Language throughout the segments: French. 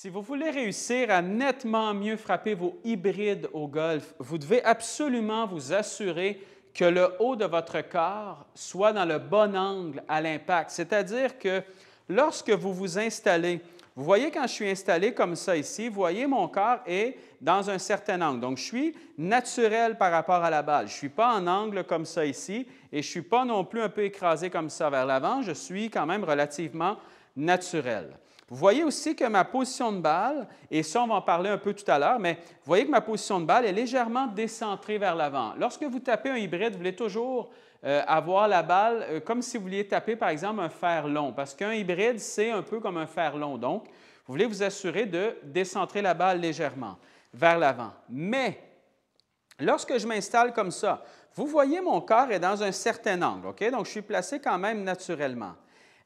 Si vous voulez réussir à nettement mieux frapper vos hybrides au golf, vous devez absolument vous assurer que le haut de votre corps soit dans le bon angle à l'impact. C'est-à-dire que lorsque vous vous installez, vous voyez quand je suis installé comme ça ici, vous voyez mon corps est dans un certain angle. Donc je suis naturel par rapport à la balle. Je ne suis pas en angle comme ça ici et je ne suis pas non plus un peu écrasé comme ça vers l'avant. Je suis quand même relativement naturel. Vous voyez aussi que ma position de balle, et ça on va en parler un peu tout à l'heure, mais vous voyez que ma position de balle est légèrement décentrée vers l'avant. Lorsque vous tapez un hybride, vous voulez toujours euh, avoir la balle euh, comme si vous vouliez taper par exemple un fer long, parce qu'un hybride, c'est un peu comme un fer long. Donc, vous voulez vous assurer de décentrer la balle légèrement vers l'avant. Mais, lorsque je m'installe comme ça, vous voyez mon corps est dans un certain angle, OK? Donc, je suis placé quand même naturellement.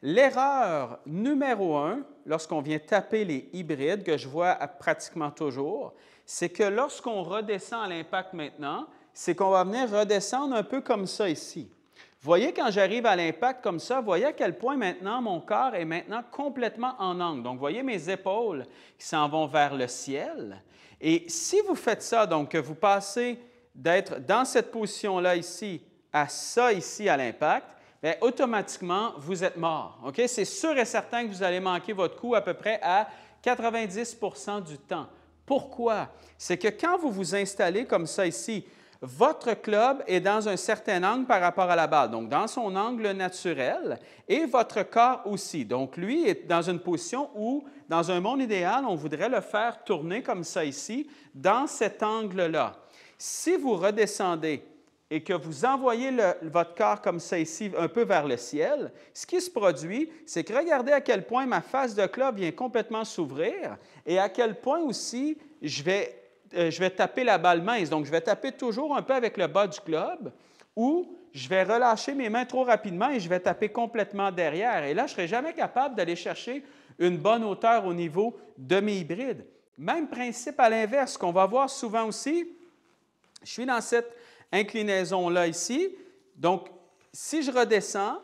L'erreur numéro un, lorsqu'on vient taper les hybrides, que je vois pratiquement toujours, c'est que lorsqu'on redescend à l'impact maintenant, c'est qu'on va venir redescendre un peu comme ça ici. Voyez quand j'arrive à l'impact comme ça, voyez à quel point maintenant mon corps est maintenant complètement en angle. Donc voyez mes épaules qui s'en vont vers le ciel. Et si vous faites ça, donc que vous passez d'être dans cette position-là ici à ça ici à l'impact, ben, automatiquement, vous êtes mort. C'est sûr et certain que vous allez manquer votre coup à peu près à 90 du temps. Pourquoi? C'est que quand vous vous installez comme ça ici, votre club est dans un certain angle par rapport à la balle, donc dans son angle naturel, et votre corps aussi. Donc lui est dans une position où, dans un monde idéal, on voudrait le faire tourner comme ça ici, dans cet angle-là. Si vous redescendez et que vous envoyez votre corps comme ça ici, un peu vers le ciel, ce qui se produit, c'est que regardez à quel point ma face de club vient complètement s'ouvrir et à quel point aussi je vais, euh, je vais taper la balle mince. Donc, je vais taper toujours un peu avec le bas du club ou je vais relâcher mes mains trop rapidement et je vais taper complètement derrière. Et là, je ne serai jamais capable d'aller chercher une bonne hauteur au niveau de mes hybrides. Même principe à l'inverse qu'on va voir souvent aussi. Je suis dans cette inclinaison là ici. Donc, si je redescends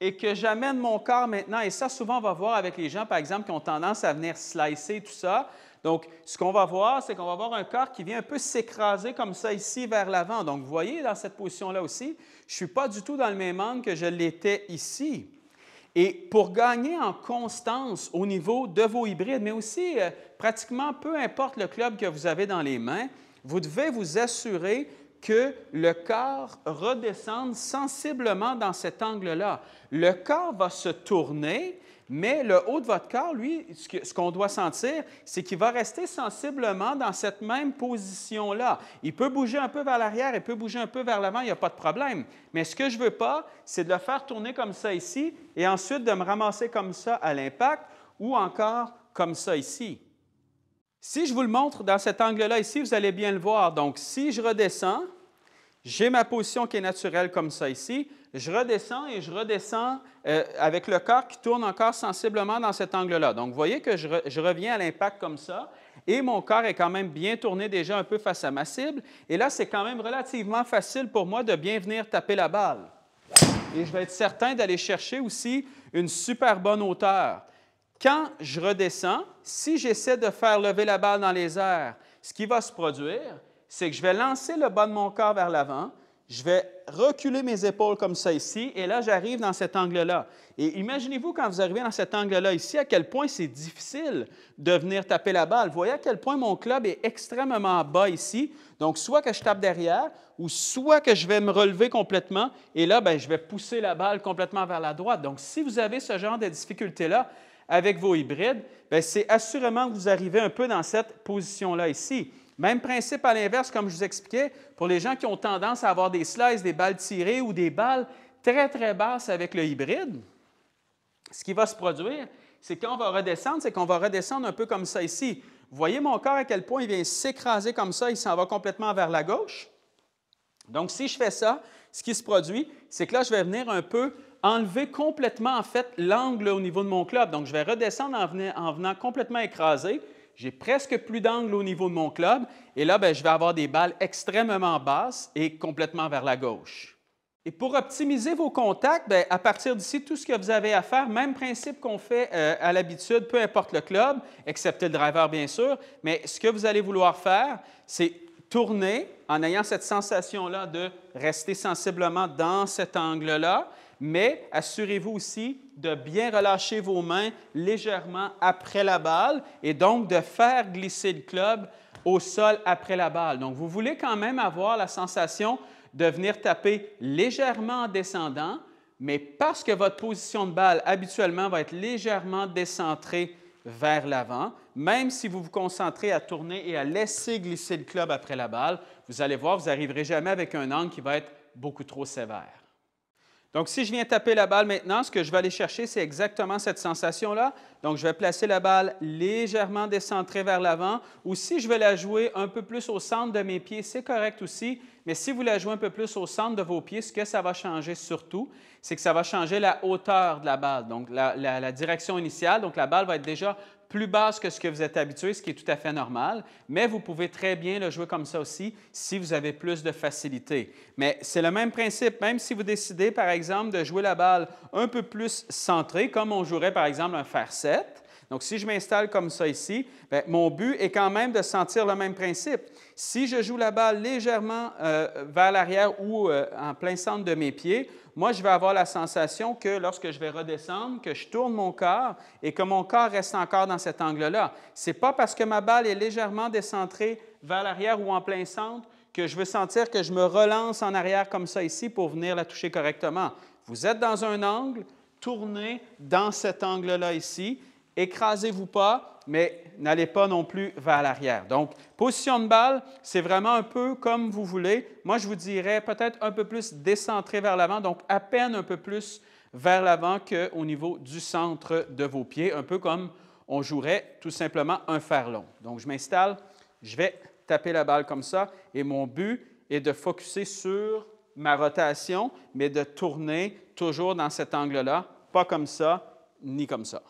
et que j'amène mon corps maintenant, et ça souvent on va voir avec les gens par exemple qui ont tendance à venir slicer tout ça. Donc, ce qu'on va voir, c'est qu'on va voir un corps qui vient un peu s'écraser comme ça ici vers l'avant. Donc, vous voyez dans cette position-là aussi, je ne suis pas du tout dans le même angle que je l'étais ici. Et pour gagner en constance au niveau de vos hybrides, mais aussi euh, pratiquement peu importe le club que vous avez dans les mains, vous devez vous assurer que le corps redescende sensiblement dans cet angle-là. Le corps va se tourner, mais le haut de votre corps, lui, ce qu'on doit sentir, c'est qu'il va rester sensiblement dans cette même position-là. Il peut bouger un peu vers l'arrière, il peut bouger un peu vers l'avant, il n'y a pas de problème. Mais ce que je ne veux pas, c'est de le faire tourner comme ça ici et ensuite de me ramasser comme ça à l'impact ou encore comme ça ici. Si je vous le montre dans cet angle-là ici, vous allez bien le voir. Donc, si je redescends, j'ai ma position qui est naturelle comme ça ici. Je redescends et je redescends euh, avec le corps qui tourne encore sensiblement dans cet angle-là. Donc, vous voyez que je, je reviens à l'impact comme ça et mon corps est quand même bien tourné déjà un peu face à ma cible. Et là, c'est quand même relativement facile pour moi de bien venir taper la balle. Et je vais être certain d'aller chercher aussi une super bonne hauteur. Quand je redescends, si j'essaie de faire lever la balle dans les airs, ce qui va se produire, c'est que je vais lancer le bas de mon corps vers l'avant, je vais reculer mes épaules comme ça ici, et là, j'arrive dans cet angle-là. Et imaginez-vous quand vous arrivez dans cet angle-là ici, à quel point c'est difficile de venir taper la balle. voyez à quel point mon club est extrêmement bas ici. Donc, soit que je tape derrière, ou soit que je vais me relever complètement, et là, ben, je vais pousser la balle complètement vers la droite. Donc, si vous avez ce genre de difficulté-là, avec vos hybrides, ben, c'est assurément que vous arrivez un peu dans cette position-là ici. Même principe à l'inverse, comme je vous expliquais, pour les gens qui ont tendance à avoir des slices, des balles tirées ou des balles très, très basses avec le hybride, ce qui va se produire, c'est qu'on va redescendre, c'est qu'on va redescendre un peu comme ça ici. Vous voyez mon corps à quel point il vient s'écraser comme ça, il s'en va complètement vers la gauche. Donc, si je fais ça, ce qui se produit, c'est que là, je vais venir un peu enlever complètement, en fait, l'angle au niveau de mon club. Donc, je vais redescendre en venant, complètement écrasé. J'ai presque plus d'angle au niveau de mon club. Et là, ben, je vais avoir des balles extrêmement basses et complètement vers la gauche. Et pour optimiser vos contacts, ben, à partir d'ici, tout ce que vous avez à faire, même principe qu'on fait euh, à l'habitude, peu importe le club, excepté le driver bien sûr, mais ce que vous allez vouloir faire, c'est tourner en ayant cette sensation-là de rester sensiblement dans cet angle-là mais assurez-vous aussi de bien relâcher vos mains légèrement après la balle et donc de faire glisser le club au sol après la balle. Donc, vous voulez quand même avoir la sensation de venir taper légèrement en descendant, mais parce que votre position de balle habituellement va être légèrement décentrée vers l'avant, même si vous vous concentrez à tourner et à laisser glisser le club après la balle, vous allez voir, vous n'arriverez jamais avec un angle qui va être beaucoup trop sévère. Donc, si je viens taper la balle maintenant, ce que je vais aller chercher, c'est exactement cette sensation-là. Donc, je vais placer la balle légèrement décentrée vers l'avant. Ou si je vais la jouer un peu plus au centre de mes pieds, c'est correct aussi. Mais si vous la jouez un peu plus au centre de vos pieds, ce que ça va changer surtout, c'est que ça va changer la hauteur de la balle, donc la, la direction initiale. Donc, la balle va être déjà plus basse que ce que vous êtes habitué, ce qui est tout à fait normal, mais vous pouvez très bien le jouer comme ça aussi si vous avez plus de facilité. Mais c'est le même principe, même si vous décidez par exemple de jouer la balle un peu plus centrée, comme on jouerait par exemple un fer 7, donc, si je m'installe comme ça ici, ben, mon but est quand même de sentir le même principe. Si je joue la balle légèrement euh, vers l'arrière ou euh, en plein centre de mes pieds, moi, je vais avoir la sensation que lorsque je vais redescendre, que je tourne mon corps et que mon corps reste encore dans cet angle-là. Ce n'est pas parce que ma balle est légèrement décentrée vers l'arrière ou en plein centre que je veux sentir que je me relance en arrière comme ça ici pour venir la toucher correctement. Vous êtes dans un angle, tournez dans cet angle-là ici écrasez-vous pas, mais n'allez pas non plus vers l'arrière. Donc, position de balle, c'est vraiment un peu comme vous voulez. Moi, je vous dirais peut-être un peu plus décentré vers l'avant, donc à peine un peu plus vers l'avant qu'au niveau du centre de vos pieds, un peu comme on jouerait tout simplement un fer long. Donc, je m'installe, je vais taper la balle comme ça, et mon but est de focuser sur ma rotation, mais de tourner toujours dans cet angle-là, pas comme ça, ni comme ça.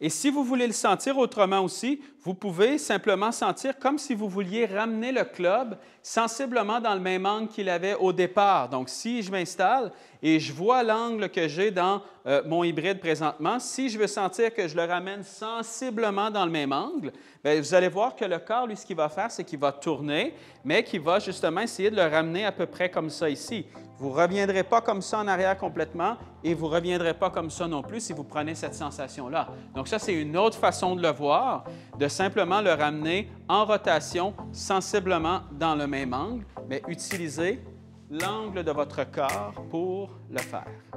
Et si vous voulez le sentir autrement aussi, vous pouvez simplement sentir comme si vous vouliez ramener le club sensiblement dans le même angle qu'il avait au départ. Donc, si je m'installe et je vois l'angle que j'ai dans euh, mon hybride présentement, si je veux sentir que je le ramène sensiblement dans le même angle, ben, vous allez voir que le corps, lui, ce qu'il va faire, c'est qu'il va tourner, mais qu'il va justement essayer de le ramener à peu près comme ça ici. Vous ne reviendrez pas comme ça en arrière complètement et vous ne reviendrez pas comme ça non plus si vous prenez cette sensation-là. Donc ça, c'est une autre façon de le voir, de simplement le ramener en rotation sensiblement dans le même angle, mais utilisez l'angle de votre corps pour le faire.